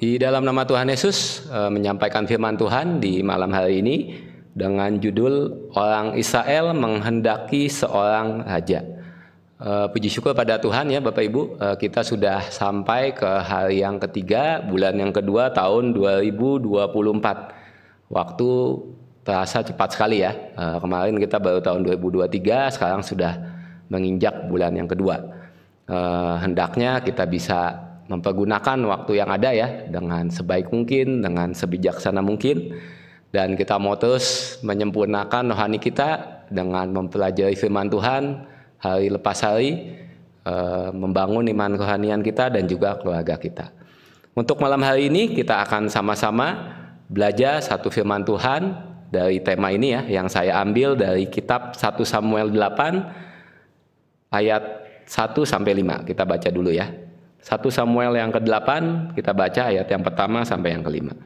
Di dalam nama Tuhan Yesus eh, menyampaikan firman Tuhan di malam hari ini dengan judul Orang Israel Menghendaki Seorang Raja. Eh, puji syukur pada Tuhan ya Bapak Ibu, eh, kita sudah sampai ke hari yang ketiga, bulan yang kedua tahun 2024. Waktu terasa cepat sekali ya. Kemarin kita baru tahun 2023, sekarang sudah menginjak bulan yang kedua. Hendaknya kita bisa mempergunakan waktu yang ada ya dengan sebaik mungkin, dengan sebijaksana mungkin dan kita mau terus menyempurnakan rohani kita dengan mempelajari firman Tuhan hari lepas hari eh, membangun iman rohanian kita dan juga keluarga kita. Untuk malam hari ini kita akan sama-sama belajar satu firman Tuhan dari tema ini ya yang saya ambil dari kitab 1 Samuel 8 ayat 1 sampai 5. Kita baca dulu ya. 1 Samuel yang ke-8 kita baca ayat yang pertama sampai yang kelima.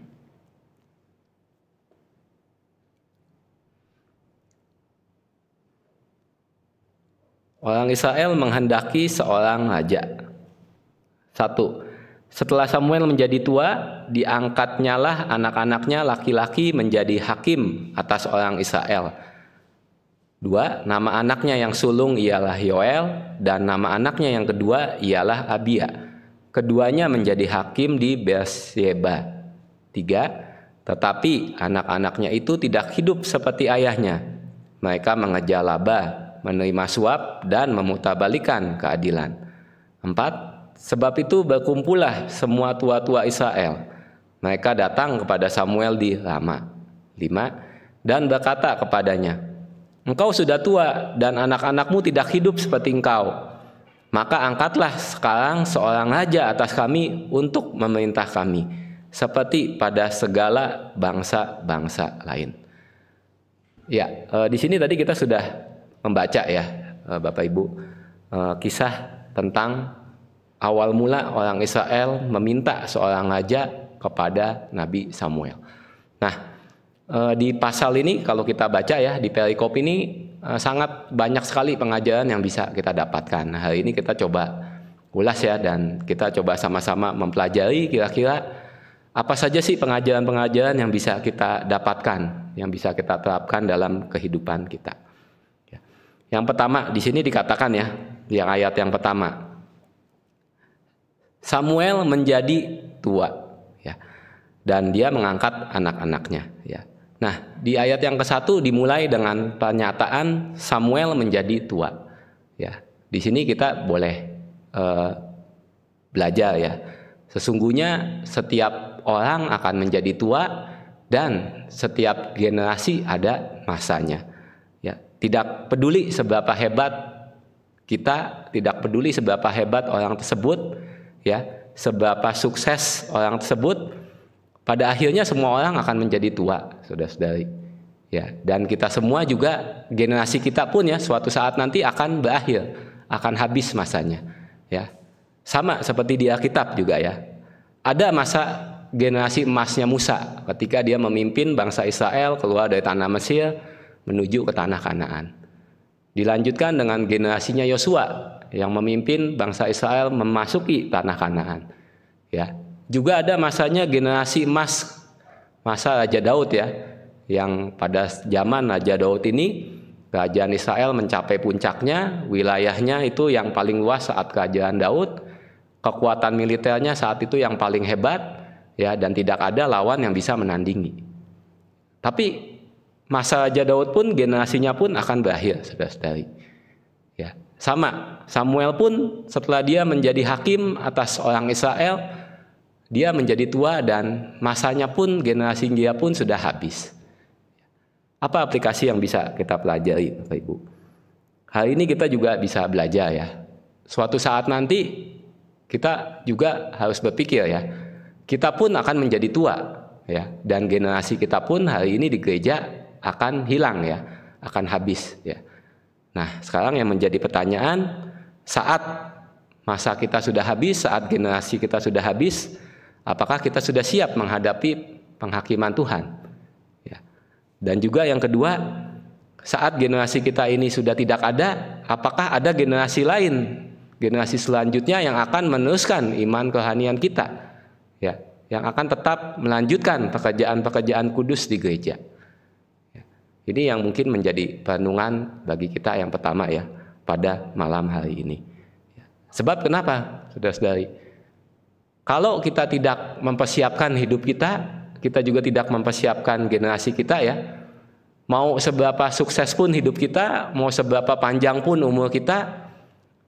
Orang Israel menghendaki seorang raja. Satu, setelah Samuel menjadi tua, diangkatnya lah anak-anaknya laki-laki menjadi hakim atas orang Israel. Dua, nama anaknya yang sulung ialah Yoel, dan nama anaknya yang kedua ialah Abia keduanya menjadi hakim di Beersheba. Tiga, tetapi anak-anaknya itu tidak hidup seperti ayahnya. Mereka mengejar laba, menerima suap, dan memutabalikan keadilan. Empat, sebab itu berkumpullah semua tua-tua Israel. Mereka datang kepada Samuel di Rama. Lima, dan berkata kepadanya, Engkau sudah tua dan anak-anakmu tidak hidup seperti engkau. Maka angkatlah sekarang seorang raja atas kami untuk memerintah kami, seperti pada segala bangsa-bangsa lain. Ya, e, di sini tadi kita sudah membaca ya, e, Bapak Ibu, e, kisah tentang awal mula orang Israel meminta seorang raja kepada Nabi Samuel. Nah, di pasal ini kalau kita baca ya di perikop ini Eh, sangat banyak sekali pengajaran yang bisa kita dapatkan. Nah, hari ini kita coba ulas ya dan kita coba sama-sama mempelajari kira-kira apa saja sih pengajaran-pengajaran yang bisa kita dapatkan, yang bisa kita terapkan dalam kehidupan kita. Ya. Yang pertama di sini dikatakan ya, yang ayat yang pertama. Samuel menjadi tua ya. Dan dia mengangkat anak-anaknya ya. Nah, di ayat yang ke-1 dimulai dengan pernyataan Samuel menjadi tua. Ya. Di sini kita boleh uh, belajar ya. Sesungguhnya setiap orang akan menjadi tua dan setiap generasi ada masanya. Ya, tidak peduli seberapa hebat kita, tidak peduli seberapa hebat orang tersebut, ya, seberapa sukses orang tersebut, pada akhirnya semua orang akan menjadi tua, saudara-saudari. Ya, dan kita semua juga generasi kita pun ya suatu saat nanti akan berakhir, akan habis masanya. Ya. Sama seperti di Alkitab juga ya. Ada masa generasi emasnya Musa ketika dia memimpin bangsa Israel keluar dari tanah Mesir menuju ke tanah Kanaan. Dilanjutkan dengan generasinya Yosua yang memimpin bangsa Israel memasuki tanah Kanaan. Ya, juga ada masanya generasi emas masa Raja Daud ya, yang pada zaman Raja Daud ini kerajaan Israel mencapai puncaknya, wilayahnya itu yang paling luas saat kerajaan Daud, kekuatan militernya saat itu yang paling hebat ya dan tidak ada lawan yang bisa menandingi. Tapi masa Raja Daud pun generasinya pun akan berakhir, saudara-saudari. Ya, sama Samuel pun setelah dia menjadi hakim atas orang Israel, dia menjadi tua dan masanya pun generasi dia pun sudah habis. Apa aplikasi yang bisa kita pelajari, Bapak Ibu? Hal ini kita juga bisa belajar ya. Suatu saat nanti kita juga harus berpikir ya. Kita pun akan menjadi tua ya dan generasi kita pun hari ini di gereja akan hilang ya, akan habis ya. Nah, sekarang yang menjadi pertanyaan saat masa kita sudah habis, saat generasi kita sudah habis, apakah kita sudah siap menghadapi penghakiman Tuhan. Ya. Dan juga yang kedua, saat generasi kita ini sudah tidak ada, apakah ada generasi lain, generasi selanjutnya yang akan meneruskan iman kehanian kita, ya, yang akan tetap melanjutkan pekerjaan-pekerjaan kudus di gereja. Ya. Ini yang mungkin menjadi perenungan bagi kita yang pertama ya pada malam hari ini. Ya. Sebab kenapa, Sudah saudari kalau kita tidak mempersiapkan hidup kita, kita juga tidak mempersiapkan generasi kita ya. Mau seberapa sukses pun hidup kita, mau seberapa panjang pun umur kita,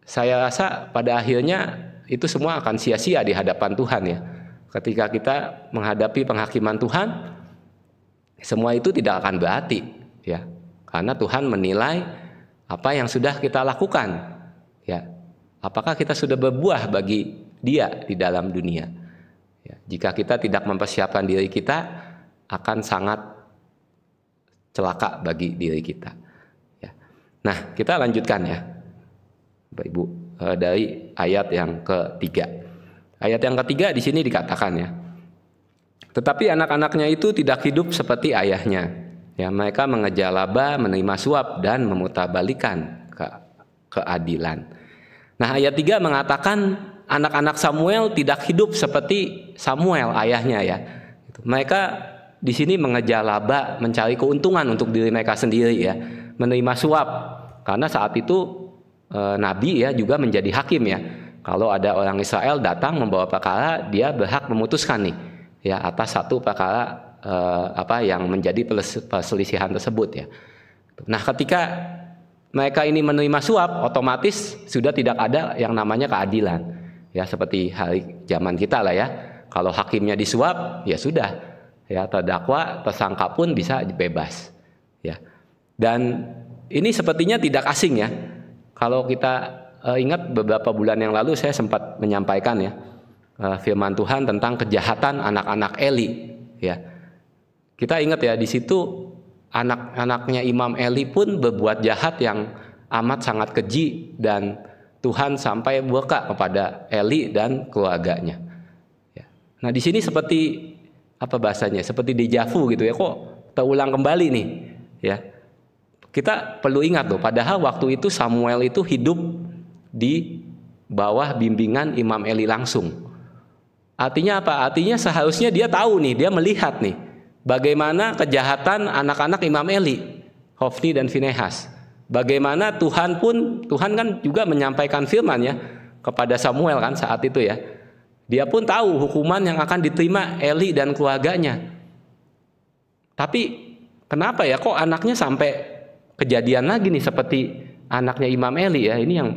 saya rasa pada akhirnya itu semua akan sia-sia di hadapan Tuhan ya. Ketika kita menghadapi penghakiman Tuhan, semua itu tidak akan berarti ya. Karena Tuhan menilai apa yang sudah kita lakukan ya. Apakah kita sudah berbuah bagi dia di dalam dunia. Ya, jika kita tidak mempersiapkan diri kita, akan sangat celaka bagi diri kita. Ya. Nah, kita lanjutkan ya, Bapak Ibu, eh, dari ayat yang ketiga. Ayat yang ketiga di sini dikatakan ya, tetapi anak-anaknya itu tidak hidup seperti ayahnya. Ya, mereka mengejar laba, menerima suap dan memutabalikan ke keadilan. Nah, ayat 3 mengatakan anak-anak Samuel tidak hidup seperti Samuel ayahnya ya. Gitu. Mereka di sini mengejar laba, mencari keuntungan untuk diri mereka sendiri ya, menerima suap. Karena saat itu e, nabi ya juga menjadi hakim ya. Kalau ada orang Israel datang membawa perkara, dia berhak memutuskan nih ya atas satu perkara e, apa yang menjadi perselisihan tersebut ya. Nah, ketika mereka ini menerima suap, otomatis sudah tidak ada yang namanya keadilan ya seperti hari zaman kita lah ya kalau hakimnya disuap ya sudah ya terdakwa tersangka pun bisa bebas ya dan ini sepertinya tidak asing ya kalau kita uh, ingat beberapa bulan yang lalu saya sempat menyampaikan ya uh, firman Tuhan tentang kejahatan anak-anak Eli ya kita ingat ya di situ anak-anaknya Imam Eli pun berbuat jahat yang amat sangat keji dan Tuhan sampai buka kepada Eli dan keluarganya. Ya. Nah di sini seperti apa bahasanya? Seperti dejavu gitu ya. Kok terulang kembali nih? Ya kita perlu ingat loh. Padahal waktu itu Samuel itu hidup di bawah bimbingan Imam Eli langsung. Artinya apa? Artinya seharusnya dia tahu nih, dia melihat nih bagaimana kejahatan anak-anak Imam Eli, Hofni dan Finehas. Bagaimana Tuhan pun Tuhan kan juga menyampaikan firman ya kepada Samuel kan saat itu ya. Dia pun tahu hukuman yang akan diterima Eli dan keluarganya. Tapi kenapa ya kok anaknya sampai kejadian lagi nih seperti anaknya Imam Eli ya. Ini yang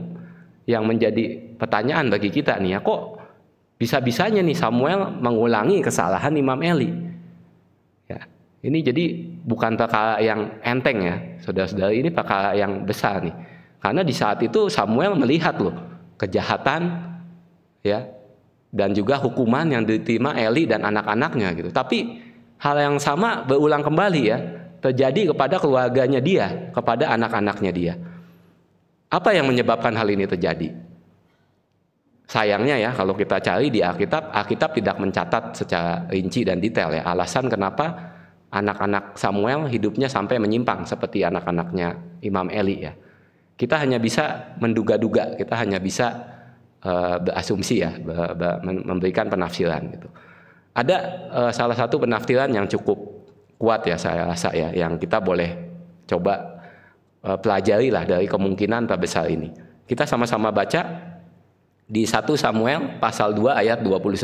yang menjadi pertanyaan bagi kita nih ya. Kok bisa-bisanya nih Samuel mengulangi kesalahan Imam Eli? Ini jadi bukan perkara yang enteng ya, saudara-saudara ini perkara yang besar nih. Karena di saat itu Samuel melihat loh kejahatan ya dan juga hukuman yang diterima Eli dan anak-anaknya gitu. Tapi hal yang sama berulang kembali ya terjadi kepada keluarganya dia, kepada anak-anaknya dia. Apa yang menyebabkan hal ini terjadi? Sayangnya ya kalau kita cari di Alkitab, Alkitab tidak mencatat secara rinci dan detail ya alasan kenapa anak-anak Samuel hidupnya sampai menyimpang seperti anak-anaknya Imam Eli ya. Kita hanya bisa menduga-duga, kita hanya bisa uh, berasumsi ya, be be memberikan penafsiran gitu. Ada uh, salah satu penafsiran yang cukup kuat ya saya rasa ya, yang kita boleh coba uh, pelajari lah dari kemungkinan terbesar ini. Kita sama-sama baca di 1 Samuel pasal 2 ayat 29.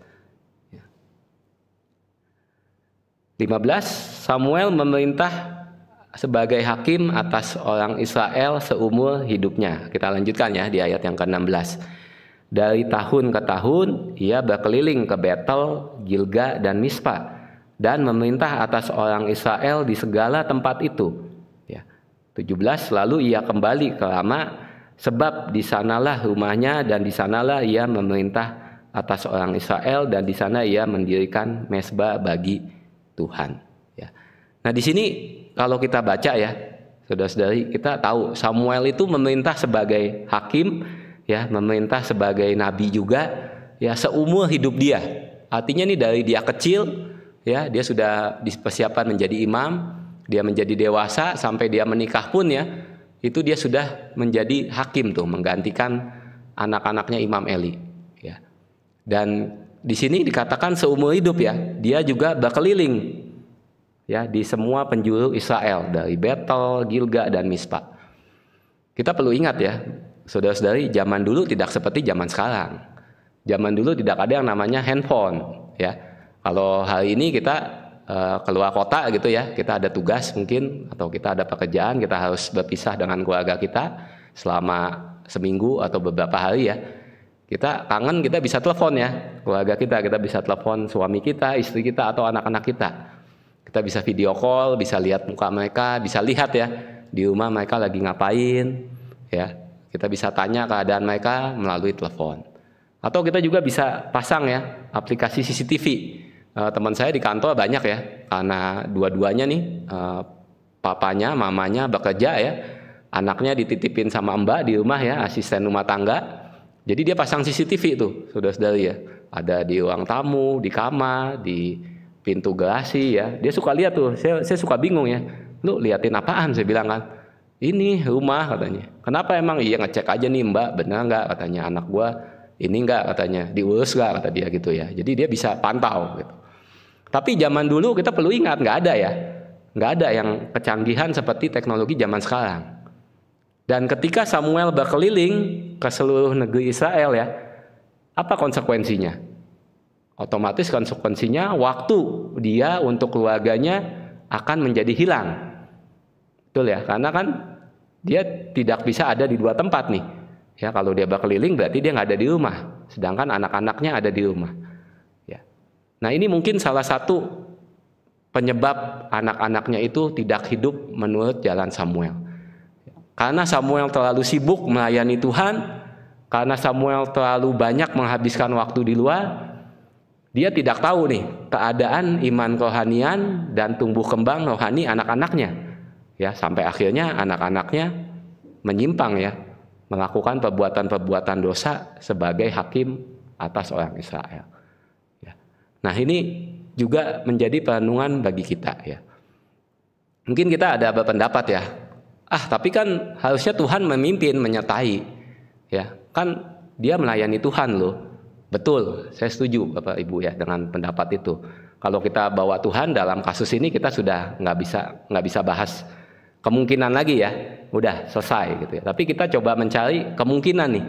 15 Samuel memerintah sebagai hakim atas orang Israel seumur hidupnya. Kita lanjutkan ya di ayat yang ke-16. Dari tahun ke tahun ia berkeliling ke Betel, Gilga dan Mispa dan memerintah atas orang Israel di segala tempat itu. Ya. 17 lalu ia kembali ke Rama sebab di sanalah rumahnya dan di sanalah ia memerintah atas orang Israel dan di sana ia mendirikan mesbah bagi Tuhan. Ya. Nah di sini kalau kita baca ya, sudah saudari kita tahu Samuel itu memerintah sebagai hakim, ya memerintah sebagai nabi juga, ya seumur hidup dia. Artinya nih dari dia kecil, ya dia sudah dipersiapkan menjadi imam, dia menjadi dewasa sampai dia menikah pun ya itu dia sudah menjadi hakim tuh menggantikan anak-anaknya Imam Eli ya dan di sini dikatakan seumur hidup ya. Dia juga berkeliling ya di semua penjuru Israel dari Betel, Gilga dan Mispa. Kita perlu ingat ya, saudara-saudari, zaman dulu tidak seperti zaman sekarang. Zaman dulu tidak ada yang namanya handphone ya. Kalau hari ini kita eh, keluar kota gitu ya, kita ada tugas mungkin atau kita ada pekerjaan, kita harus berpisah dengan keluarga kita selama seminggu atau beberapa hari ya kita kangen kita bisa telepon ya keluarga kita, kita bisa telepon suami kita, istri kita atau anak-anak kita. Kita bisa video call, bisa lihat muka mereka, bisa lihat ya di rumah mereka lagi ngapain ya. Kita bisa tanya keadaan mereka melalui telepon. Atau kita juga bisa pasang ya aplikasi CCTV. Eh, teman saya di kantor banyak ya karena dua-duanya nih eh, papanya, mamanya bekerja ya anaknya dititipin sama mbak di rumah ya asisten rumah tangga jadi dia pasang CCTV itu, sudah sudah ya. Ada di ruang tamu, di kamar, di pintu garasi ya. Dia suka lihat tuh. Saya, saya suka bingung ya. Lu liatin apaan? Saya bilang kan. Ini rumah katanya. Kenapa emang? Iya ngecek aja nih mbak, benar nggak katanya anak gua ini enggak katanya diurus nggak kata dia gitu ya. Jadi dia bisa pantau gitu. Tapi zaman dulu kita perlu ingat nggak ada ya, nggak ada yang kecanggihan seperti teknologi zaman sekarang. Dan ketika Samuel berkeliling ke seluruh negeri Israel ya, apa konsekuensinya? Otomatis konsekuensinya waktu dia untuk keluarganya akan menjadi hilang. Betul ya? Karena kan dia tidak bisa ada di dua tempat nih. Ya kalau dia berkeliling berarti dia nggak ada di rumah, sedangkan anak-anaknya ada di rumah. Ya. Nah ini mungkin salah satu penyebab anak-anaknya itu tidak hidup menurut jalan Samuel. Karena Samuel terlalu sibuk melayani Tuhan, karena Samuel terlalu banyak menghabiskan waktu di luar, dia tidak tahu nih keadaan iman rohanian dan tumbuh kembang rohani anak-anaknya. Ya, sampai akhirnya anak-anaknya menyimpang ya, melakukan perbuatan-perbuatan dosa sebagai hakim atas orang Israel. Ya. Nah, ini juga menjadi perenungan bagi kita ya. Mungkin kita ada berpendapat ya ah tapi kan harusnya Tuhan memimpin menyertai ya kan dia melayani Tuhan loh betul saya setuju Bapak Ibu ya dengan pendapat itu kalau kita bawa Tuhan dalam kasus ini kita sudah nggak bisa nggak bisa bahas kemungkinan lagi ya udah selesai gitu ya tapi kita coba mencari kemungkinan nih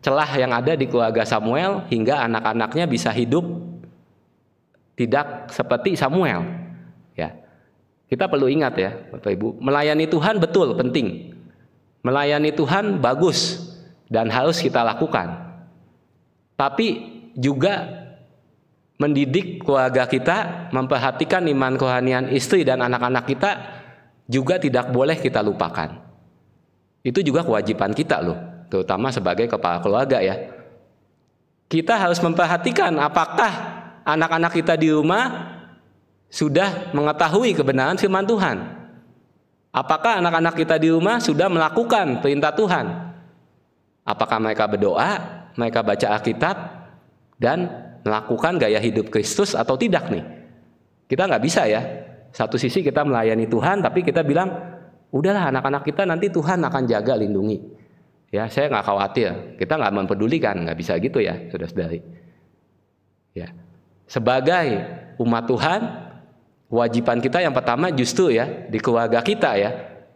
celah yang ada di keluarga Samuel hingga anak-anaknya bisa hidup tidak seperti Samuel kita perlu ingat ya, Bapak Ibu, melayani Tuhan betul penting. Melayani Tuhan bagus dan harus kita lakukan. Tapi juga mendidik keluarga kita, memperhatikan iman rohanian istri dan anak-anak kita juga tidak boleh kita lupakan. Itu juga kewajiban kita loh, terutama sebagai kepala keluarga ya. Kita harus memperhatikan apakah anak-anak kita di rumah sudah mengetahui kebenaran firman Tuhan? Apakah anak-anak kita di rumah sudah melakukan perintah Tuhan? Apakah mereka berdoa, mereka baca Alkitab, dan melakukan gaya hidup Kristus atau tidak nih? Kita nggak bisa ya. Satu sisi kita melayani Tuhan, tapi kita bilang, udahlah anak-anak kita nanti Tuhan akan jaga, lindungi. Ya, saya nggak khawatir. Kita nggak mempedulikan, nggak bisa gitu ya, saudara-saudari. Ya, sebagai umat Tuhan, Wajiban kita yang pertama justru ya di keluarga kita ya.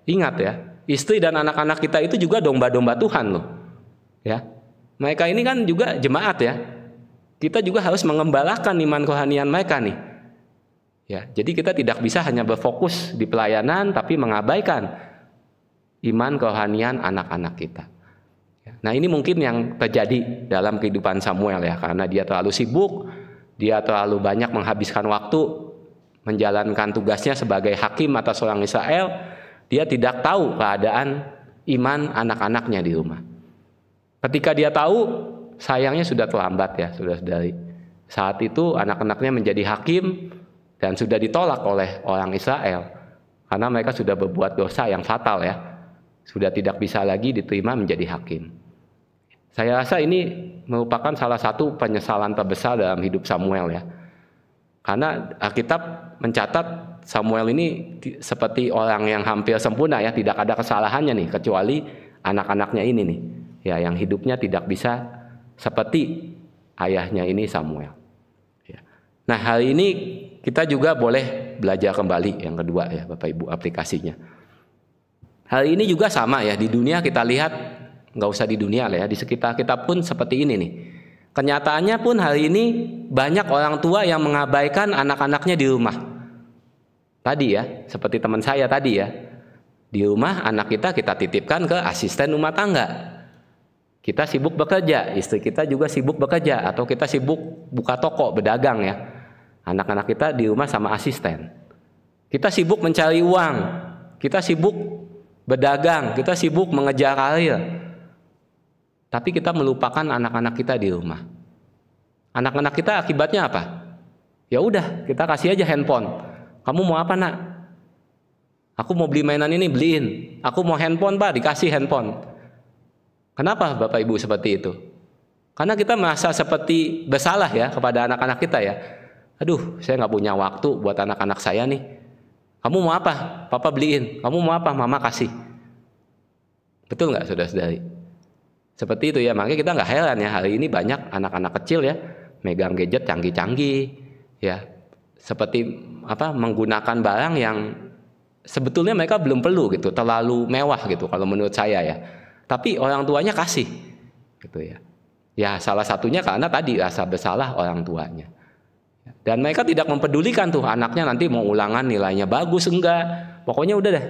Ingat ya, istri dan anak-anak kita itu juga domba-domba Tuhan loh. Ya. Mereka ini kan juga jemaat ya. Kita juga harus mengembalakan iman rohanian mereka nih. Ya, jadi kita tidak bisa hanya berfokus di pelayanan tapi mengabaikan iman kerohanian anak-anak kita. Ya. Nah ini mungkin yang terjadi dalam kehidupan Samuel ya karena dia terlalu sibuk, dia terlalu banyak menghabiskan waktu menjalankan tugasnya sebagai hakim atas orang Israel, dia tidak tahu keadaan iman anak-anaknya di rumah. Ketika dia tahu, sayangnya sudah terlambat ya, sudah dari saat itu anak-anaknya menjadi hakim dan sudah ditolak oleh orang Israel karena mereka sudah berbuat dosa yang fatal ya. Sudah tidak bisa lagi diterima menjadi hakim. Saya rasa ini merupakan salah satu penyesalan terbesar dalam hidup Samuel ya. Karena Alkitab mencatat Samuel ini seperti orang yang hampir sempurna ya, tidak ada kesalahannya nih kecuali anak-anaknya ini nih. Ya, yang hidupnya tidak bisa seperti ayahnya ini Samuel. Ya. Nah, hal ini kita juga boleh belajar kembali yang kedua ya Bapak Ibu aplikasinya. Hal ini juga sama ya di dunia kita lihat nggak usah di dunia lah ya di sekitar kita pun seperti ini nih Kenyataannya pun hari ini banyak orang tua yang mengabaikan anak-anaknya di rumah. Tadi ya, seperti teman saya tadi ya. Di rumah anak kita kita titipkan ke asisten rumah tangga. Kita sibuk bekerja, istri kita juga sibuk bekerja atau kita sibuk buka toko, berdagang ya. Anak-anak kita di rumah sama asisten. Kita sibuk mencari uang, kita sibuk berdagang, kita sibuk mengejar karir tapi kita melupakan anak-anak kita di rumah. Anak-anak kita akibatnya apa? Ya udah, kita kasih aja handphone. Kamu mau apa, Nak? Aku mau beli mainan ini, beliin. Aku mau handphone, Pak, dikasih handphone. Kenapa Bapak Ibu seperti itu? Karena kita merasa seperti bersalah ya kepada anak-anak kita ya. Aduh, saya nggak punya waktu buat anak-anak saya nih. Kamu mau apa? Papa beliin. Kamu mau apa? Mama kasih. Betul nggak saudara-saudari? Seperti itu ya, makanya kita nggak heran ya hari ini banyak anak-anak kecil ya megang gadget canggih-canggih ya seperti apa menggunakan barang yang sebetulnya mereka belum perlu gitu, terlalu mewah gitu kalau menurut saya ya. Tapi orang tuanya kasih gitu ya. Ya salah satunya karena tadi rasa bersalah orang tuanya. Dan mereka tidak mempedulikan tuh anaknya nanti mau ulangan nilainya bagus enggak. Pokoknya udah deh,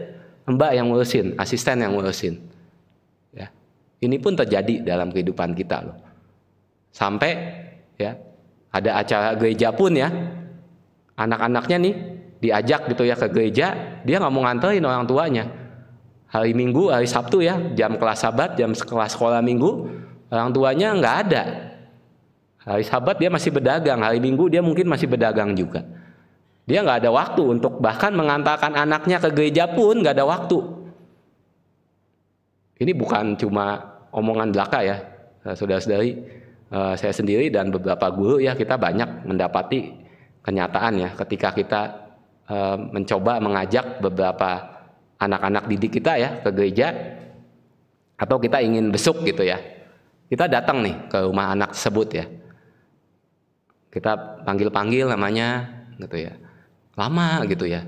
mbak yang ngurusin, asisten yang ngurusin. Ini pun terjadi dalam kehidupan kita loh. Sampai ya ada acara gereja pun ya anak-anaknya nih diajak gitu ya ke gereja, dia nggak mau nganterin orang tuanya. Hari Minggu, hari Sabtu ya, jam kelas Sabat, jam kelas sekolah Minggu, orang tuanya nggak ada. Hari Sabat dia masih berdagang, hari Minggu dia mungkin masih berdagang juga. Dia nggak ada waktu untuk bahkan mengantarkan anaknya ke gereja pun nggak ada waktu. Ini bukan cuma omongan belaka ya, eh, saudara-saudari. Eh, saya sendiri dan beberapa guru ya kita banyak mendapati kenyataan ya ketika kita eh, mencoba mengajak beberapa anak-anak didik kita ya ke gereja atau kita ingin besuk gitu ya. Kita datang nih ke rumah anak tersebut ya. Kita panggil-panggil namanya gitu ya. Lama gitu ya.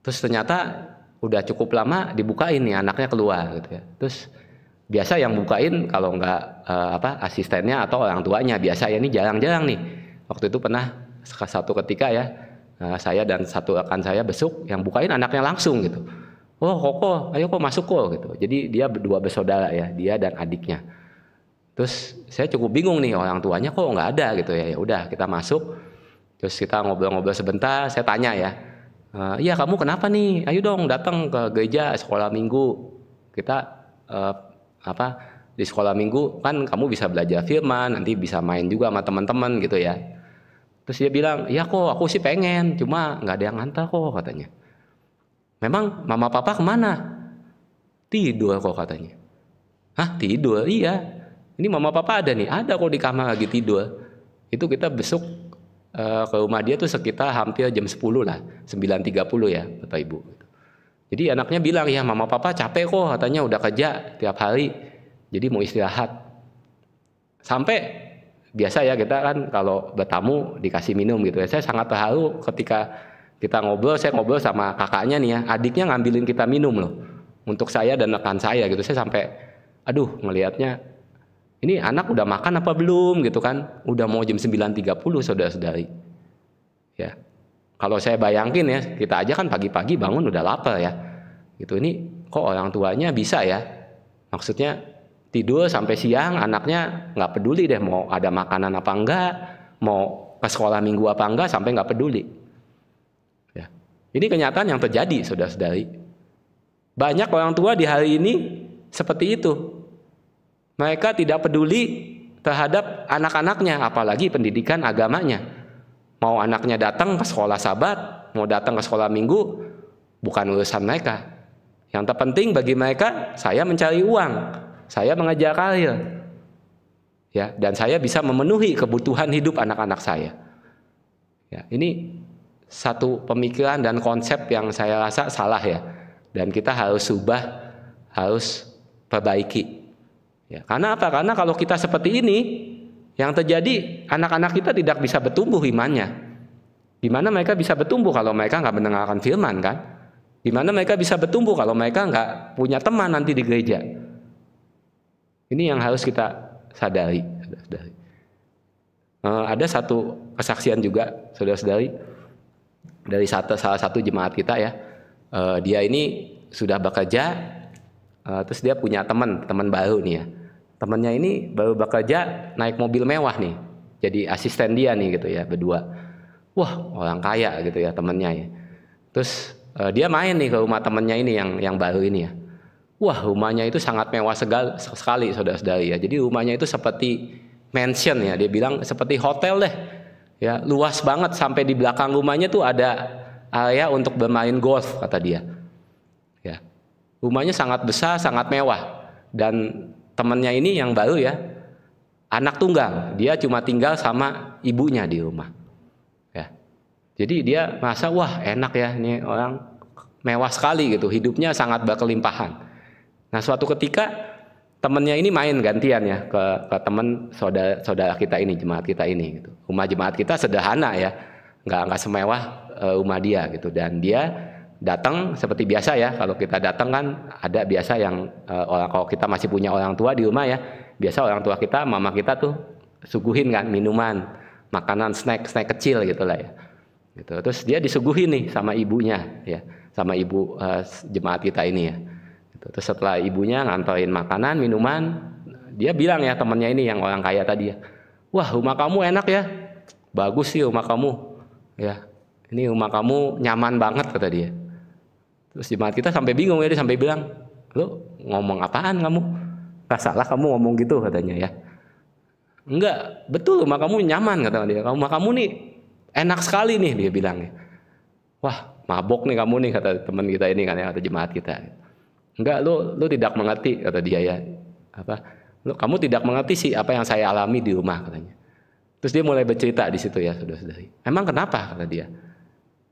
Terus ternyata udah cukup lama dibuka ini anaknya keluar gitu ya. Terus biasa yang bukain kalau nggak uh, apa asistennya atau orang tuanya biasa ya ini jarang-jarang nih waktu itu pernah satu ketika ya uh, saya dan satu rekan saya besuk yang bukain anaknya langsung gitu oh koko ayo kok masuk kok gitu jadi dia dua bersaudara ya dia dan adiknya terus saya cukup bingung nih orang tuanya kok nggak ada gitu ya ya udah kita masuk terus kita ngobrol-ngobrol sebentar saya tanya ya eh, iya e, kamu kenapa nih ayo dong datang ke gereja sekolah minggu kita uh, apa di sekolah minggu kan kamu bisa belajar firman nanti bisa main juga sama teman-teman gitu ya terus dia bilang ya kok aku sih pengen cuma nggak ada yang ngantar kok katanya memang mama papa kemana tidur kok katanya hah tidur iya ini mama papa ada nih ada kok di kamar lagi tidur itu kita besok eh, ke rumah dia tuh sekitar hampir jam 10 lah 9.30 ya Bapak Ibu jadi anaknya bilang ya mama papa capek kok katanya udah kerja tiap hari. Jadi mau istirahat. Sampai biasa ya kita kan kalau bertamu dikasih minum gitu ya. Saya sangat terharu ketika kita ngobrol, saya ngobrol sama kakaknya nih ya, adiknya ngambilin kita minum loh. Untuk saya dan rekan saya gitu. Saya sampai aduh ngelihatnya ini anak udah makan apa belum gitu kan? Udah mau jam 9.30 saudara-saudari. Ya. Kalau saya bayangkin ya, kita aja kan pagi-pagi bangun udah lapar ya. Gitu ini kok orang tuanya bisa ya? Maksudnya tidur sampai siang anaknya nggak peduli deh mau ada makanan apa enggak, mau ke sekolah minggu apa enggak sampai nggak peduli. Ya. Ini kenyataan yang terjadi sudah sedari Banyak orang tua di hari ini seperti itu. Mereka tidak peduli terhadap anak-anaknya apalagi pendidikan agamanya. Mau anaknya datang ke sekolah sabat, mau datang ke sekolah minggu, bukan urusan mereka. Yang terpenting bagi mereka, saya mencari uang, saya mengajar karir, ya, dan saya bisa memenuhi kebutuhan hidup anak-anak saya. Ya, ini satu pemikiran dan konsep yang saya rasa salah ya, dan kita harus ubah, harus perbaiki. Ya, karena apa? Karena kalau kita seperti ini, yang terjadi anak-anak kita tidak bisa bertumbuh imannya. Di mana mereka bisa bertumbuh kalau mereka nggak mendengarkan firman kan? Di mana mereka bisa bertumbuh kalau mereka nggak punya teman nanti di gereja? Ini yang harus kita sadari. sadari. Eh, ada satu kesaksian juga, saudara-saudari, dari satu, salah satu jemaat kita ya. Eh, dia ini sudah bekerja, eh, terus dia punya teman, teman baru nih ya temannya ini baru bekerja naik mobil mewah nih jadi asisten dia nih gitu ya berdua wah orang kaya gitu ya temannya ya terus uh, dia main nih ke rumah temannya ini yang yang baru ini ya wah rumahnya itu sangat mewah segal, sekali saudara-saudari ya jadi rumahnya itu seperti mansion ya dia bilang seperti hotel deh ya luas banget sampai di belakang rumahnya tuh ada area untuk bermain golf kata dia ya rumahnya sangat besar sangat mewah dan temannya ini yang baru ya anak tunggal dia cuma tinggal sama ibunya di rumah ya jadi dia merasa wah enak ya ini orang mewah sekali gitu hidupnya sangat berkelimpahan nah suatu ketika temennya ini main gantian ya ke, ke teman saudara saudara kita ini jemaat kita ini gitu. rumah jemaat kita sederhana ya nggak nggak semewah uh, rumah dia gitu dan dia datang seperti biasa ya kalau kita datang kan ada biasa yang uh, orang kalau kita masih punya orang tua di rumah ya biasa orang tua kita mama kita tuh suguhin kan minuman makanan snack snack kecil gitu lah ya gitu terus dia disuguhin nih sama ibunya ya sama ibu uh, jemaat kita ini ya gitu. terus setelah ibunya ngantoin makanan minuman dia bilang ya temannya ini yang orang kaya tadi ya wah rumah kamu enak ya bagus sih rumah kamu ya ini rumah kamu nyaman banget kata dia Terus jemaat kita sampai bingung ya dia sampai bilang, "Lo ngomong apaan kamu? Gak salah kamu ngomong gitu," katanya ya. Enggak, betul rumah kamu nyaman kata dia. Rumah kamu nih enak sekali nih dia bilang. Ya. Wah, mabok nih kamu nih kata teman kita ini kan ya, kata jemaat kita. Enggak, lo lo tidak mengerti kata dia ya. Apa? Lu kamu tidak mengerti sih apa yang saya alami di rumah katanya. Terus dia mulai bercerita di situ ya, sudah saudari Emang kenapa kata dia?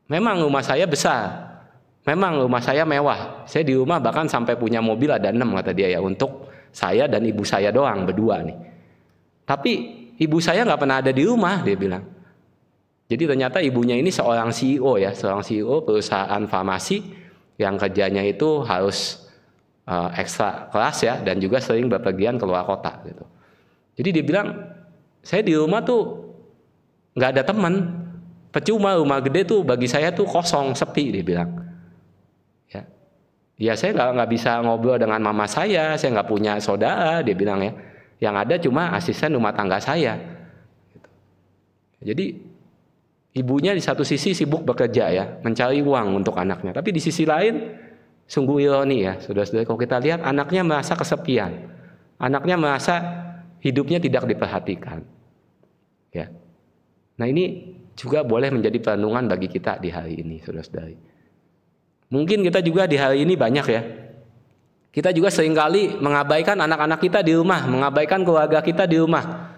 Memang rumah saya besar, Memang rumah saya mewah. Saya di rumah bahkan sampai punya mobil ada enam kata dia ya untuk saya dan ibu saya doang berdua nih. Tapi ibu saya nggak pernah ada di rumah dia bilang. Jadi ternyata ibunya ini seorang CEO ya, seorang CEO perusahaan farmasi yang kerjanya itu harus uh, ekstra kelas ya dan juga sering berpergian keluar kota gitu. Jadi dia bilang saya di rumah tuh nggak ada teman, percuma rumah gede tuh bagi saya tuh kosong sepi dia bilang ya saya nggak nggak bisa ngobrol dengan mama saya saya nggak punya saudara dia bilang ya yang ada cuma asisten rumah tangga saya jadi ibunya di satu sisi sibuk bekerja ya mencari uang untuk anaknya tapi di sisi lain sungguh ironi ya saudara-saudara kalau kita lihat anaknya merasa kesepian anaknya merasa hidupnya tidak diperhatikan ya nah ini juga boleh menjadi perenungan bagi kita di hari ini saudara-saudari Mungkin kita juga di hari ini banyak ya. Kita juga seringkali mengabaikan anak-anak kita di rumah, mengabaikan keluarga kita di rumah.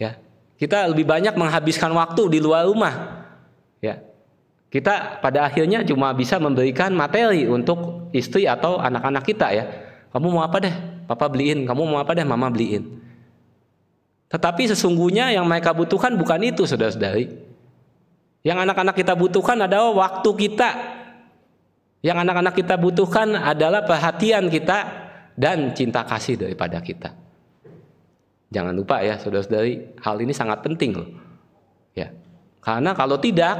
Ya. Kita lebih banyak menghabiskan waktu di luar rumah. Ya. Kita pada akhirnya cuma bisa memberikan materi untuk istri atau anak-anak kita ya. Kamu mau apa deh? Papa beliin. Kamu mau apa deh? Mama beliin. Tetapi sesungguhnya yang mereka butuhkan bukan itu, saudara-saudari. Yang anak-anak kita butuhkan adalah waktu kita yang anak-anak kita butuhkan adalah perhatian kita dan cinta kasih daripada kita. Jangan lupa ya, saudara-saudari, hal ini sangat penting loh. Ya, karena kalau tidak,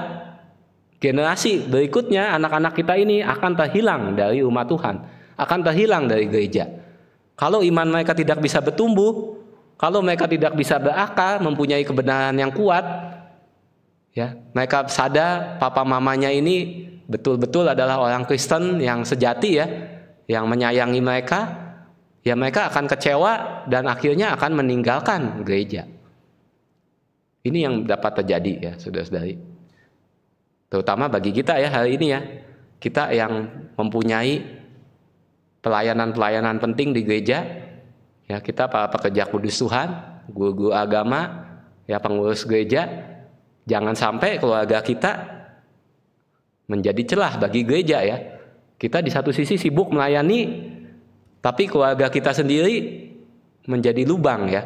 generasi berikutnya anak-anak kita ini akan terhilang dari umat Tuhan, akan terhilang dari gereja. Kalau iman mereka tidak bisa bertumbuh, kalau mereka tidak bisa berakar, mempunyai kebenaran yang kuat, ya mereka sadar papa mamanya ini betul-betul adalah orang Kristen yang sejati ya, yang menyayangi mereka, ya mereka akan kecewa dan akhirnya akan meninggalkan gereja. Ini yang dapat terjadi ya, saudara-saudari. Terutama bagi kita ya hari ini ya, kita yang mempunyai pelayanan-pelayanan penting di gereja, ya kita para pekerja kudus Tuhan, guru-guru agama, ya pengurus gereja, jangan sampai keluarga kita menjadi celah bagi gereja ya. Kita di satu sisi sibuk melayani tapi keluarga kita sendiri menjadi lubang ya.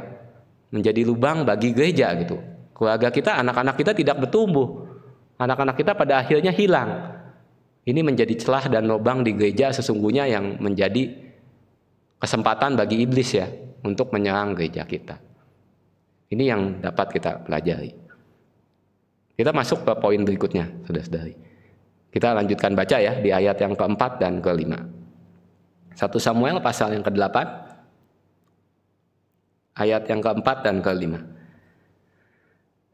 Menjadi lubang bagi gereja gitu. Keluarga kita, anak-anak kita tidak bertumbuh. Anak-anak kita pada akhirnya hilang. Ini menjadi celah dan lubang di gereja sesungguhnya yang menjadi kesempatan bagi iblis ya untuk menyerang gereja kita. Ini yang dapat kita pelajari. Kita masuk ke poin berikutnya, saudara-saudari. Kita lanjutkan baca ya di ayat yang keempat dan kelima. 1 Samuel pasal yang ke-8 ayat yang keempat dan kelima.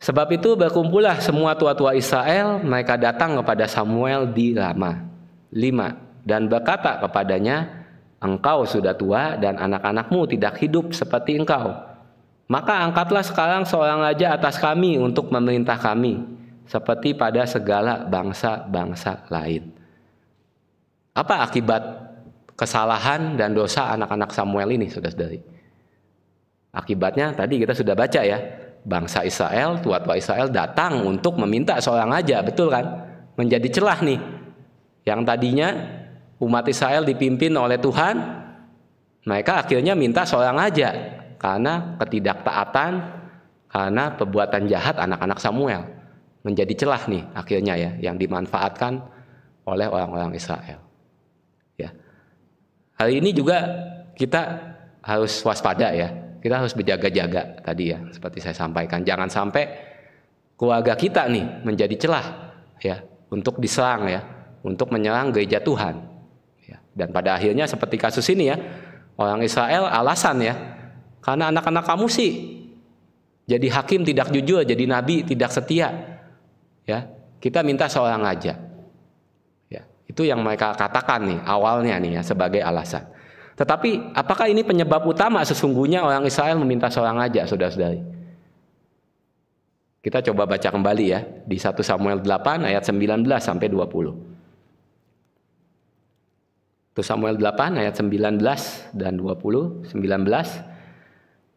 Sebab itu berkumpullah semua tua-tua Israel, mereka datang kepada Samuel di lama lima Dan berkata kepadanya, engkau sudah tua dan anak-anakmu tidak hidup seperti engkau. Maka angkatlah sekarang seorang raja atas kami untuk memerintah kami seperti pada segala bangsa-bangsa lain. Apa akibat kesalahan dan dosa anak-anak Samuel ini, saudara-saudari? Akibatnya tadi kita sudah baca ya, bangsa Israel, tua-tua Israel datang untuk meminta seorang aja, betul kan? Menjadi celah nih. Yang tadinya umat Israel dipimpin oleh Tuhan, mereka akhirnya minta seorang aja karena ketidaktaatan, karena perbuatan jahat anak-anak Samuel menjadi celah nih akhirnya ya yang dimanfaatkan oleh orang-orang Israel. Ya. Hari ini juga kita harus waspada ya. Kita harus berjaga-jaga tadi ya seperti saya sampaikan. Jangan sampai keluarga kita nih menjadi celah ya untuk diserang ya, untuk menyerang gereja Tuhan. Ya. Dan pada akhirnya seperti kasus ini ya, orang Israel alasan ya karena anak-anak kamu sih jadi hakim tidak jujur, jadi nabi tidak setia ya kita minta seorang aja ya itu yang mereka katakan nih awalnya nih ya sebagai alasan tetapi apakah ini penyebab utama sesungguhnya orang Israel meminta seorang aja saudara-saudari kita coba baca kembali ya di 1 Samuel 8 ayat 19 sampai 20 1 Samuel 8 ayat 19 dan 20 19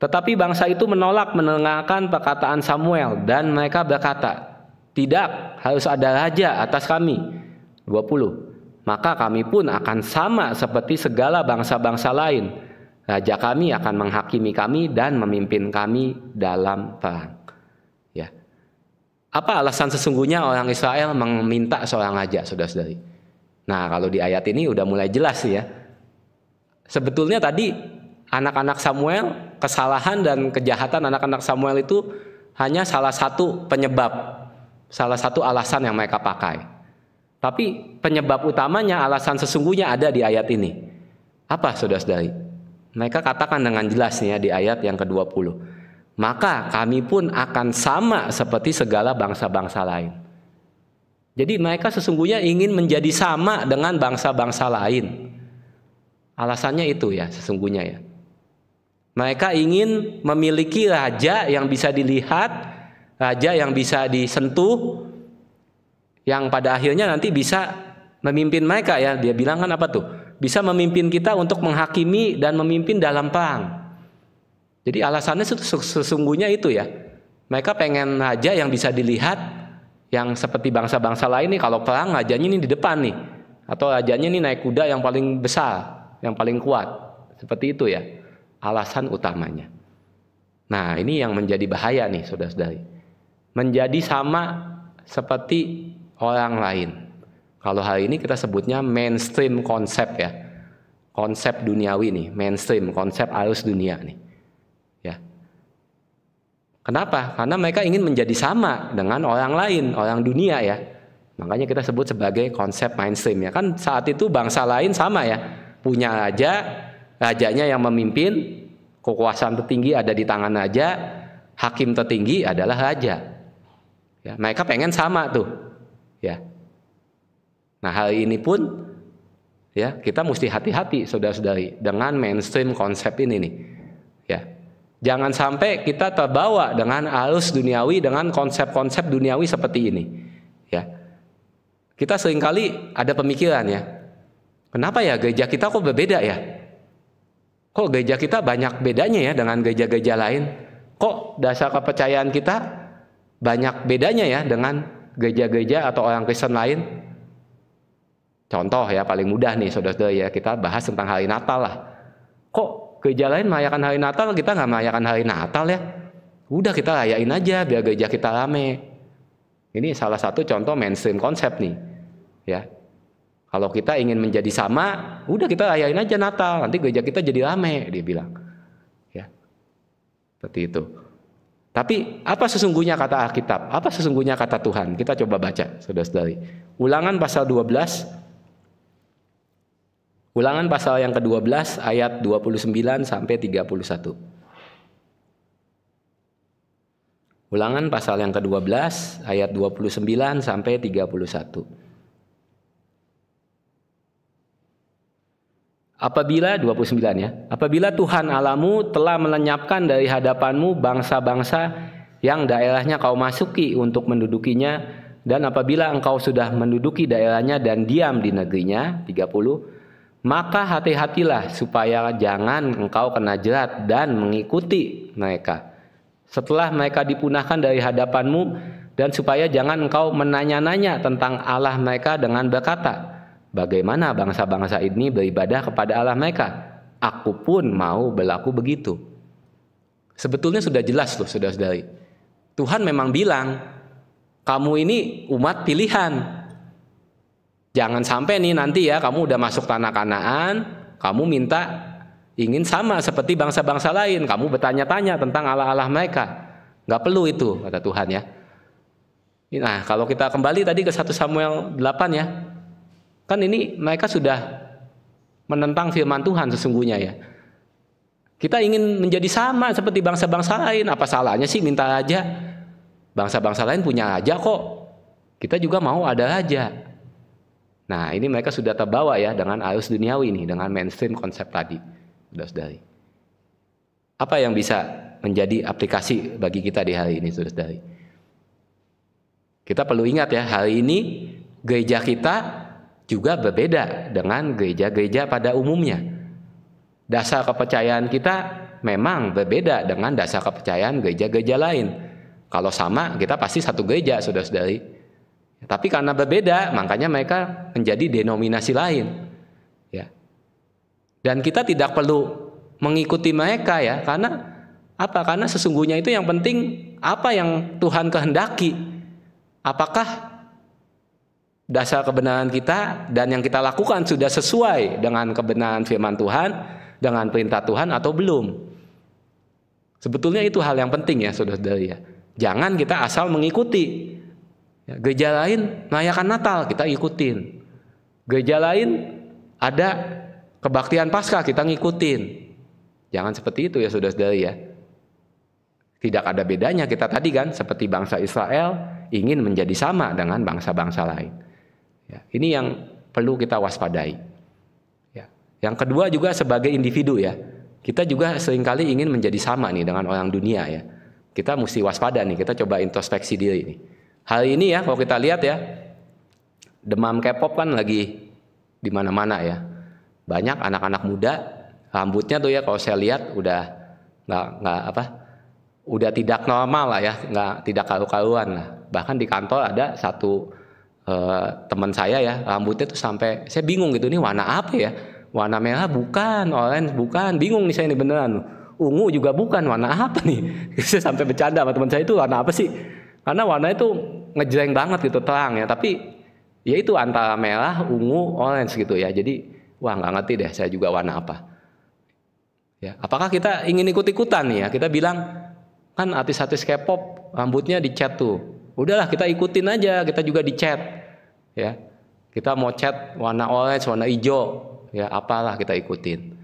tetapi bangsa itu menolak mendengarkan perkataan Samuel dan mereka berkata, tidak, harus ada raja atas kami. 20. Maka kami pun akan sama seperti segala bangsa-bangsa lain. Raja kami akan menghakimi kami dan memimpin kami dalam perang. Ya. Apa alasan sesungguhnya orang Israel meminta seorang raja, saudara-saudari? Nah, kalau di ayat ini udah mulai jelas ya. Sebetulnya tadi anak-anak Samuel, kesalahan dan kejahatan anak-anak Samuel itu hanya salah satu penyebab salah satu alasan yang mereka pakai. Tapi penyebab utamanya alasan sesungguhnya ada di ayat ini. Apa saudara-saudari? Mereka katakan dengan jelasnya di ayat yang ke-20. Maka kami pun akan sama seperti segala bangsa-bangsa lain. Jadi mereka sesungguhnya ingin menjadi sama dengan bangsa-bangsa lain. Alasannya itu ya sesungguhnya ya. Mereka ingin memiliki raja yang bisa dilihat, raja yang bisa disentuh yang pada akhirnya nanti bisa memimpin mereka ya. Dia bilang kan apa tuh? Bisa memimpin kita untuk menghakimi dan memimpin dalam perang. Jadi alasannya sesungguhnya itu ya. Mereka pengen raja yang bisa dilihat yang seperti bangsa-bangsa lain nih kalau perang rajanya ini di depan nih atau rajanya ini naik kuda yang paling besar, yang paling kuat. Seperti itu ya. Alasan utamanya. Nah, ini yang menjadi bahaya nih saudara-saudari menjadi sama seperti orang lain. Kalau hal ini kita sebutnya mainstream konsep ya. Konsep duniawi nih, mainstream, konsep arus dunia nih. Ya. Kenapa? Karena mereka ingin menjadi sama dengan orang lain, orang dunia ya. Makanya kita sebut sebagai konsep mainstream ya. Kan saat itu bangsa lain sama ya. Punya raja, rajanya yang memimpin, kekuasaan tertinggi ada di tangan raja, hakim tertinggi adalah raja. Ya, mereka pengen sama tuh. Ya. Nah, hal ini pun ya, kita mesti hati-hati Saudara-saudari dengan mainstream konsep ini nih. Ya. Jangan sampai kita terbawa dengan arus duniawi dengan konsep-konsep duniawi seperti ini. Ya. Kita seringkali ada pemikiran ya. Kenapa ya gereja kita kok berbeda ya? Kok gereja kita banyak bedanya ya dengan gereja-gereja lain? Kok dasar kepercayaan kita banyak bedanya ya dengan gereja-gereja atau orang Kristen lain. Contoh ya paling mudah nih saudara-saudara ya kita bahas tentang hari Natal lah. Kok gereja lain merayakan hari Natal kita nggak merayakan hari Natal ya? Udah kita rayain aja biar gereja kita rame. Ini salah satu contoh mainstream konsep nih. Ya. Kalau kita ingin menjadi sama, udah kita rayain aja Natal, nanti gereja kita jadi rame, dia bilang. Ya. Seperti itu. Tapi apa sesungguhnya kata Alkitab? Apa sesungguhnya kata Tuhan? Kita coba baca, saudara-saudari. Ulangan pasal 12. Ulangan pasal yang ke-12 ayat 29 sampai 31. Ulangan pasal yang ke-12 ayat 29 sampai 31. Apabila 29 ya. Apabila Tuhan alamu telah melenyapkan dari hadapanmu bangsa-bangsa yang daerahnya kau masuki untuk mendudukinya dan apabila engkau sudah menduduki daerahnya dan diam di negerinya 30 maka hati-hatilah supaya jangan engkau kena jerat dan mengikuti mereka setelah mereka dipunahkan dari hadapanmu dan supaya jangan engkau menanya-nanya tentang Allah mereka dengan berkata Bagaimana bangsa-bangsa ini beribadah kepada Allah mereka? Aku pun mau berlaku begitu. Sebetulnya sudah jelas loh sudah dari Tuhan memang bilang, kamu ini umat pilihan. Jangan sampai nih nanti ya kamu udah masuk tanah kanaan, kamu minta ingin sama seperti bangsa-bangsa lain. Kamu bertanya-tanya tentang Allah-Allah mereka. Gak perlu itu, kata Tuhan ya. Nah, kalau kita kembali tadi ke 1 Samuel 8 ya. Kan ini mereka sudah menentang firman Tuhan sesungguhnya ya. Kita ingin menjadi sama seperti bangsa-bangsa lain. Apa salahnya sih minta raja? Bangsa-bangsa lain punya raja kok. Kita juga mau ada raja. Nah ini mereka sudah terbawa ya dengan arus duniawi ini, dengan mainstream konsep tadi. sudah saudari Apa yang bisa menjadi aplikasi bagi kita di hari ini, saudara-saudari? Kita perlu ingat ya, hari ini gereja kita juga berbeda dengan gereja-gereja pada umumnya. Dasar kepercayaan kita memang berbeda dengan dasar kepercayaan gereja-gereja lain. Kalau sama, kita pasti satu gereja, saudara-saudari. Tapi karena berbeda, makanya mereka menjadi denominasi lain. Ya. Dan kita tidak perlu mengikuti mereka ya, karena apa? Karena sesungguhnya itu yang penting apa yang Tuhan kehendaki. Apakah dasar kebenaran kita dan yang kita lakukan sudah sesuai dengan kebenaran firman Tuhan, dengan perintah Tuhan atau belum. Sebetulnya itu hal yang penting ya saudara saudara ya. Jangan kita asal mengikuti. Ya, gereja lain merayakan Natal kita ikutin. Gereja lain ada kebaktian Paskah kita ngikutin. Jangan seperti itu ya saudara saudara ya. Tidak ada bedanya kita tadi kan seperti bangsa Israel ingin menjadi sama dengan bangsa-bangsa lain. Ya, ini yang perlu kita waspadai. Ya. Yang kedua juga sebagai individu ya, kita juga seringkali ingin menjadi sama nih dengan orang dunia ya. Kita mesti waspada nih, kita coba introspeksi diri ini. Hal ini ya kalau kita lihat ya, demam K-pop kan lagi di mana-mana ya. Banyak anak-anak muda rambutnya tuh ya kalau saya lihat udah nggak nggak apa udah tidak normal lah ya nggak tidak karu-karuan lah bahkan di kantor ada satu uh, teman saya ya rambutnya tuh sampai saya bingung gitu nih warna apa ya warna merah bukan orange bukan bingung nih saya ini beneran ungu juga bukan warna apa nih saya sampai bercanda sama teman saya itu warna apa sih karena warna itu ngejreng banget gitu terang ya tapi ya itu antara merah ungu orange gitu ya jadi wah nggak ngerti deh saya juga warna apa ya apakah kita ingin ikut ikutan nih ya kita bilang kan artis-artis K-pop rambutnya dicat tuh udahlah kita ikutin aja kita juga dicat ya kita mau cat warna orange warna hijau ya apalah kita ikutin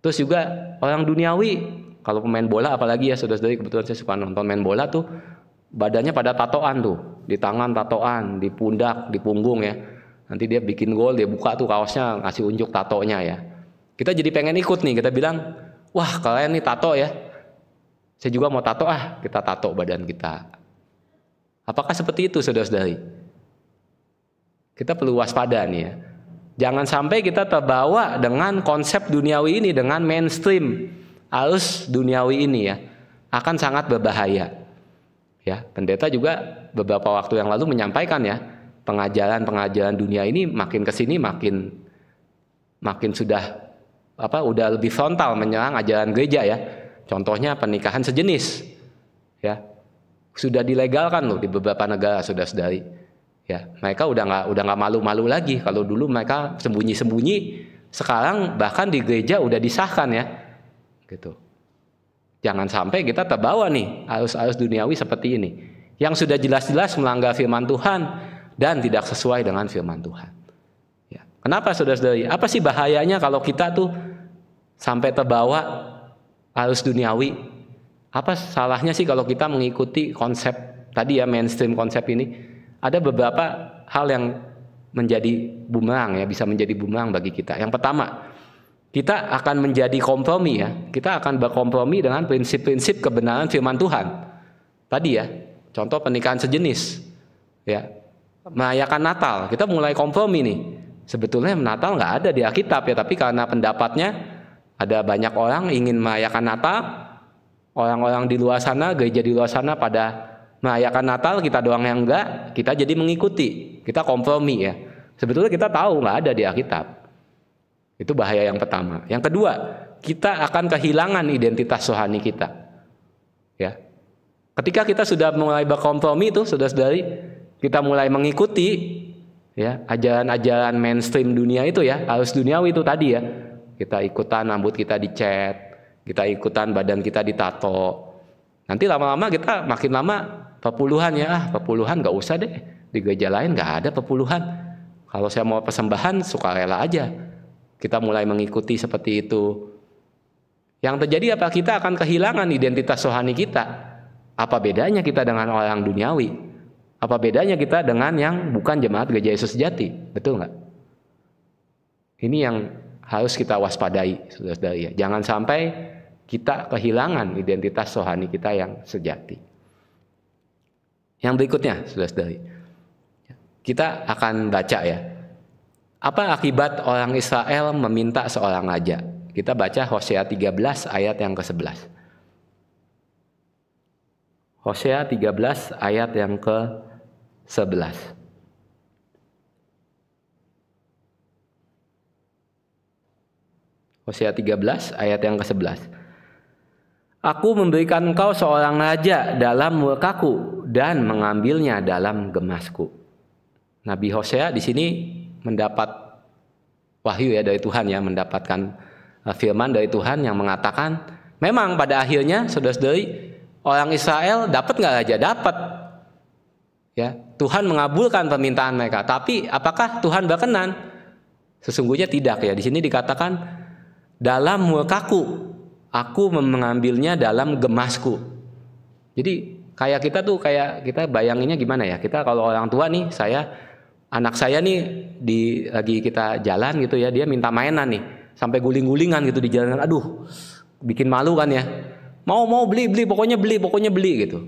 terus juga orang duniawi kalau pemain bola apalagi ya saudara-saudari kebetulan saya suka nonton main bola tuh badannya pada tatoan tuh di tangan tatoan di pundak di punggung ya nanti dia bikin gol dia buka tuh kaosnya ngasih unjuk tatonya ya kita jadi pengen ikut nih kita bilang wah kalian nih tato ya saya juga mau tato ah kita tato badan kita apakah seperti itu saudara-saudari kita perlu waspada nih ya. Jangan sampai kita terbawa dengan konsep duniawi ini dengan mainstream arus duniawi ini ya akan sangat berbahaya. Ya, pendeta juga beberapa waktu yang lalu menyampaikan ya pengajaran-pengajaran dunia ini makin kesini makin makin sudah apa udah lebih frontal menyerang ajaran gereja ya. Contohnya pernikahan sejenis. Ya. Sudah dilegalkan loh di beberapa negara sudah sedari ya mereka udah nggak udah nggak malu-malu lagi kalau dulu mereka sembunyi-sembunyi sekarang bahkan di gereja udah disahkan ya gitu jangan sampai kita terbawa nih arus-arus duniawi seperti ini yang sudah jelas-jelas melanggar firman Tuhan dan tidak sesuai dengan firman Tuhan ya. kenapa sudah saudari apa sih bahayanya kalau kita tuh sampai terbawa arus duniawi apa salahnya sih kalau kita mengikuti konsep tadi ya mainstream konsep ini ada beberapa hal yang menjadi bumerang ya, bisa menjadi bumerang bagi kita. Yang pertama, kita akan menjadi kompromi ya. Kita akan berkompromi dengan prinsip-prinsip kebenaran firman Tuhan. Tadi ya, contoh pernikahan sejenis. Ya. Merayakan Natal, kita mulai kompromi nih. Sebetulnya Natal nggak ada di Alkitab ya, tapi karena pendapatnya ada banyak orang ingin merayakan Natal, orang-orang di luar sana, gereja di luar sana pada merayakan Natal kita doang yang enggak, kita jadi mengikuti, kita kompromi ya. Sebetulnya kita tahu nggak ada di Alkitab. Itu bahaya yang pertama. Yang kedua, kita akan kehilangan identitas rohani kita. Ya. Ketika kita sudah mulai berkompromi itu sudah dari kita mulai mengikuti ya ajaran-ajaran mainstream dunia itu ya, harus duniawi itu tadi ya. Kita ikutan rambut kita dicet, kita ikutan badan kita ditato. Nanti lama-lama kita makin lama pepuluhan ya, ah papuluhan nggak usah deh. Di gereja lain nggak ada pepuluhan Kalau saya mau persembahan, suka rela aja. Kita mulai mengikuti seperti itu. Yang terjadi apa? Kita akan kehilangan identitas sohani kita. Apa bedanya kita dengan orang duniawi? Apa bedanya kita dengan yang bukan jemaat gereja Yesus sejati? Betul nggak? Ini yang harus kita waspadai, saudara-saudari. Ya. Jangan sampai kita kehilangan identitas sohani kita yang sejati. Yang berikutnya, saudara-saudari, kita akan baca ya. Apa akibat orang Israel meminta seorang raja? Kita baca Hosea 13 ayat yang ke-11. Hosea 13 ayat yang ke-11. Hosea 13 ayat yang ke-11. Aku memberikan engkau seorang raja dalam murkaku dan mengambilnya dalam gemasku. Nabi Hosea di sini mendapat wahyu ya dari Tuhan ya, mendapatkan uh, firman dari Tuhan yang mengatakan, memang pada akhirnya saudara-saudari orang Israel dapat nggak aja dapat. Ya, Tuhan mengabulkan permintaan mereka, tapi apakah Tuhan berkenan? Sesungguhnya tidak ya. Di sini dikatakan dalam murkaku aku mengambilnya dalam gemasku. Jadi kayak kita tuh kayak kita bayanginnya gimana ya kita kalau orang tua nih saya anak saya nih di lagi kita jalan gitu ya dia minta mainan nih sampai guling-gulingan gitu di jalanan aduh bikin malu kan ya mau mau beli beli pokoknya beli pokoknya beli gitu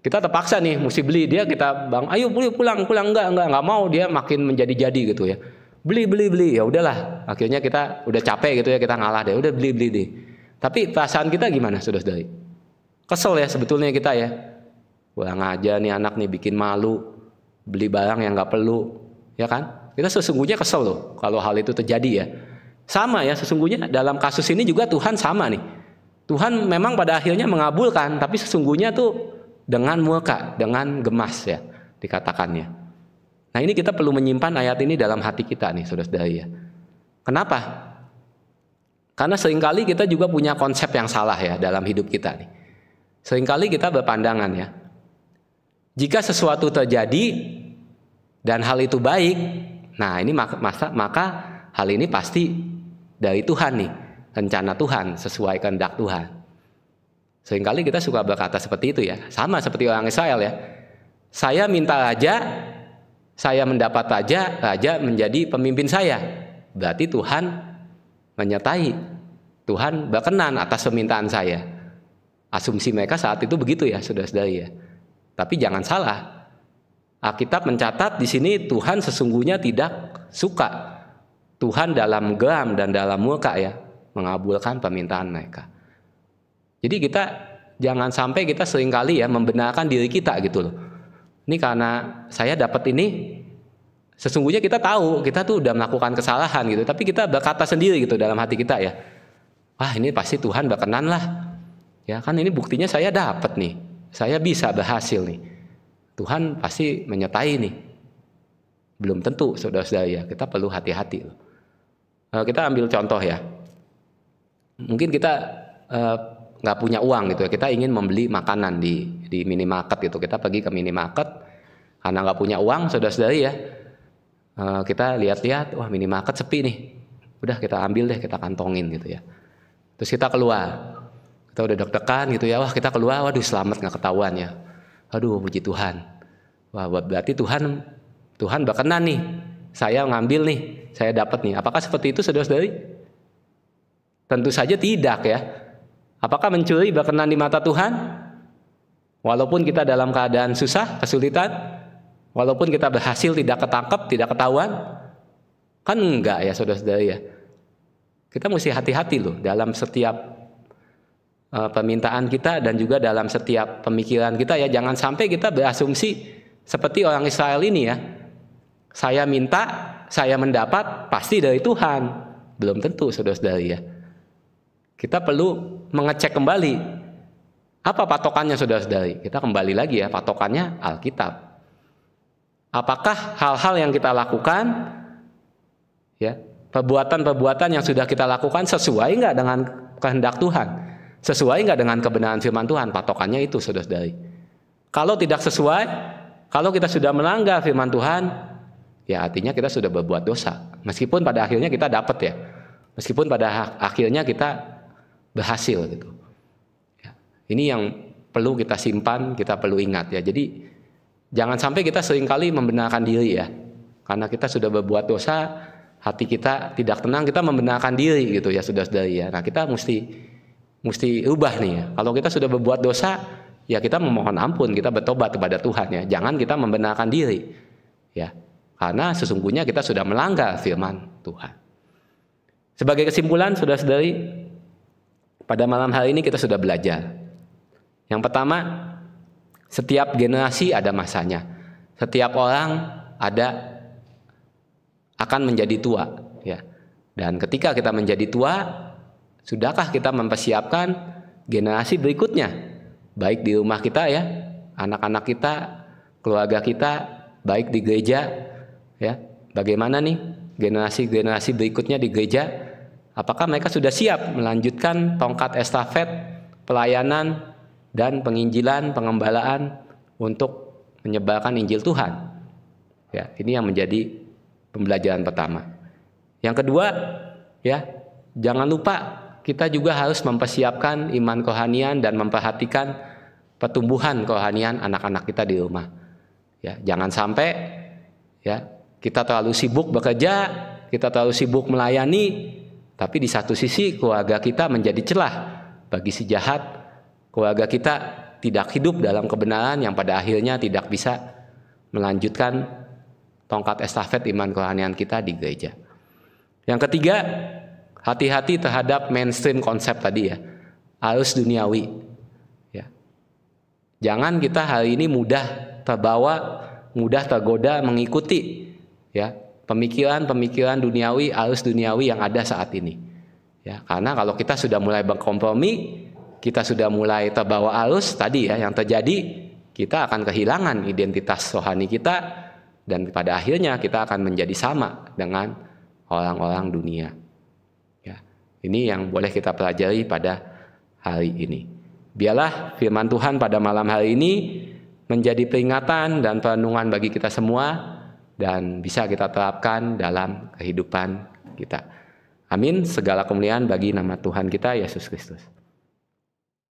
kita terpaksa nih mesti beli dia kita bang ayo pulang pulang enggak enggak enggak mau dia makin menjadi-jadi gitu ya beli beli beli ya udahlah akhirnya kita udah capek gitu ya kita ngalah deh udah beli beli deh tapi perasaan kita gimana sudah dari Kesel ya sebetulnya kita ya. uang aja nih anak nih bikin malu, beli barang yang nggak perlu, ya kan? Kita sesungguhnya kesel loh kalau hal itu terjadi ya. Sama ya sesungguhnya dalam kasus ini juga Tuhan sama nih. Tuhan memang pada akhirnya mengabulkan, tapi sesungguhnya tuh dengan murka, dengan gemas ya dikatakannya. Nah ini kita perlu menyimpan ayat ini dalam hati kita nih saudara-saudari ya. Kenapa? Karena seringkali kita juga punya konsep yang salah ya dalam hidup kita nih. Seringkali kita berpandangan ya. Jika sesuatu terjadi dan hal itu baik, nah ini maka, maka hal ini pasti dari Tuhan nih, rencana Tuhan sesuai kehendak Tuhan. Seringkali kita suka berkata seperti itu ya, sama seperti orang Israel ya. Saya minta raja, saya mendapat raja, raja menjadi pemimpin saya. Berarti Tuhan menyertai, Tuhan berkenan atas permintaan saya. Asumsi mereka saat itu begitu ya, sudah saudari ya. Tapi jangan salah. Alkitab mencatat di sini Tuhan sesungguhnya tidak suka. Tuhan dalam geram dan dalam murka ya, mengabulkan permintaan mereka. Jadi kita jangan sampai kita seringkali ya membenarkan diri kita gitu loh. Ini karena saya dapat ini, sesungguhnya kita tahu kita tuh udah melakukan kesalahan gitu tapi kita berkata sendiri gitu dalam hati kita ya wah ini pasti Tuhan berkenan lah Ya kan ini buktinya saya dapat nih. Saya bisa berhasil nih. Tuhan pasti menyertai nih. Belum tentu saudara-saudara ya. Kita perlu hati-hati loh. Eh, kita ambil contoh ya. Mungkin kita eh, nggak uh, punya uang gitu ya. Kita ingin membeli makanan di di minimarket gitu. Kita pergi ke minimarket karena nggak punya uang saudara-saudari ya. Uh, kita lihat-lihat, wah minimarket sepi nih. Udah kita ambil deh, kita kantongin gitu ya. Terus kita keluar kita udah deg-degan gitu ya wah kita keluar waduh selamat nggak ketahuan ya aduh puji Tuhan wah berarti Tuhan Tuhan berkenan nih saya ngambil nih saya dapat nih apakah seperti itu saudara-saudari tentu saja tidak ya apakah mencuri berkenan di mata Tuhan walaupun kita dalam keadaan susah kesulitan walaupun kita berhasil tidak ketangkep tidak ketahuan kan enggak ya saudara-saudari ya kita mesti hati-hati loh dalam setiap Eh, permintaan kita dan juga dalam setiap pemikiran kita ya jangan sampai kita berasumsi seperti orang Israel ini ya. Saya minta, saya mendapat pasti dari Tuhan. Belum tentu Saudara-saudari ya. Kita perlu mengecek kembali apa patokannya saudara-saudari? Kita kembali lagi ya, patokannya Alkitab. Apakah hal-hal yang kita lakukan, ya perbuatan-perbuatan yang sudah kita lakukan sesuai nggak dengan kehendak Tuhan? Sesuai nggak dengan kebenaran firman Tuhan? Patokannya itu, saudara-saudari. Kalau tidak sesuai, kalau kita sudah melanggar firman Tuhan, ya artinya kita sudah berbuat dosa. Meskipun pada akhirnya kita dapat ya. Meskipun pada akhirnya kita berhasil gitu. Ya. Ini yang perlu kita simpan, kita perlu ingat ya. Jadi jangan sampai kita seringkali membenarkan diri ya. Karena kita sudah berbuat dosa, hati kita tidak tenang, kita membenarkan diri gitu ya sudah saudari ya. Nah, kita mesti mesti ubah nih. Ya. Kalau kita sudah berbuat dosa, ya kita memohon ampun, kita bertobat kepada Tuhan ya. Jangan kita membenarkan diri. Ya. Karena sesungguhnya kita sudah melanggar firman Tuhan. Sebagai kesimpulan sudah saudari pada malam hari ini kita sudah belajar. Yang pertama, setiap generasi ada masanya. Setiap orang ada akan menjadi tua, ya. Dan ketika kita menjadi tua, Sudahkah kita mempersiapkan generasi berikutnya? Baik di rumah kita ya, anak-anak kita, keluarga kita, baik di gereja ya. Bagaimana nih generasi-generasi berikutnya di gereja? Apakah mereka sudah siap melanjutkan tongkat estafet pelayanan dan penginjilan, pengembalaan untuk menyebarkan Injil Tuhan? Ya, ini yang menjadi pembelajaran pertama. Yang kedua, ya, jangan lupa kita juga harus mempersiapkan iman kohanian dan memperhatikan pertumbuhan kohanian anak-anak kita di rumah. Ya, jangan sampai ya kita terlalu sibuk bekerja, kita terlalu sibuk melayani, tapi di satu sisi keluarga kita menjadi celah bagi si jahat. Keluarga kita tidak hidup dalam kebenaran yang pada akhirnya tidak bisa melanjutkan tongkat estafet iman kerohanian kita di gereja. Yang ketiga, Hati-hati terhadap mainstream konsep tadi ya. harus duniawi. Ya. Jangan kita hari ini mudah terbawa, mudah tergoda mengikuti ya pemikiran-pemikiran duniawi, arus duniawi yang ada saat ini. Ya, karena kalau kita sudah mulai berkompromi, kita sudah mulai terbawa arus tadi ya yang terjadi, kita akan kehilangan identitas rohani kita dan pada akhirnya kita akan menjadi sama dengan orang-orang dunia. Ini yang boleh kita pelajari pada hari ini. Biarlah firman Tuhan pada malam hari ini menjadi peringatan dan perenungan bagi kita semua dan bisa kita terapkan dalam kehidupan kita. Amin. Segala kemuliaan bagi nama Tuhan kita Yesus Kristus.